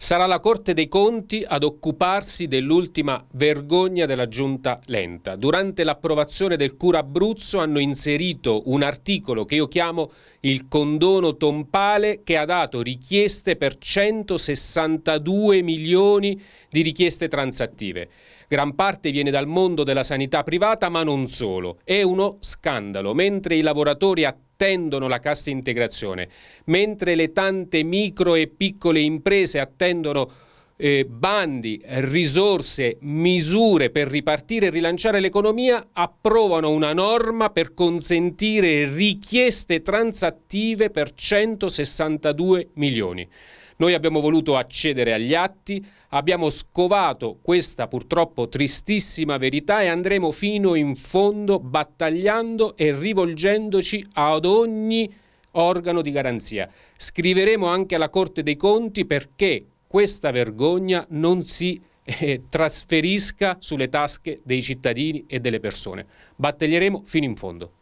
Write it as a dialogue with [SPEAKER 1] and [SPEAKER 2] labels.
[SPEAKER 1] Sarà la Corte dei Conti ad occuparsi dell'ultima vergogna della giunta lenta. Durante l'approvazione del Cura Abruzzo hanno inserito un articolo che io chiamo il condono tompale che ha dato richieste per 162 milioni di richieste transattive. Gran parte viene dal mondo della sanità privata ma non solo. È uno scandalo, mentre i lavoratori attivi attendono la cassa integrazione, mentre le tante micro e piccole imprese attendono eh, bandi, risorse, misure per ripartire e rilanciare l'economia approvano una norma per consentire richieste transattive per 162 milioni. Noi abbiamo voluto accedere agli atti, abbiamo scovato questa purtroppo tristissima verità e andremo fino in fondo battagliando e rivolgendoci ad ogni organo di garanzia. Scriveremo anche alla Corte dei Conti perché questa vergogna non si eh, trasferisca sulle tasche dei cittadini e delle persone. Battaglieremo fino in fondo.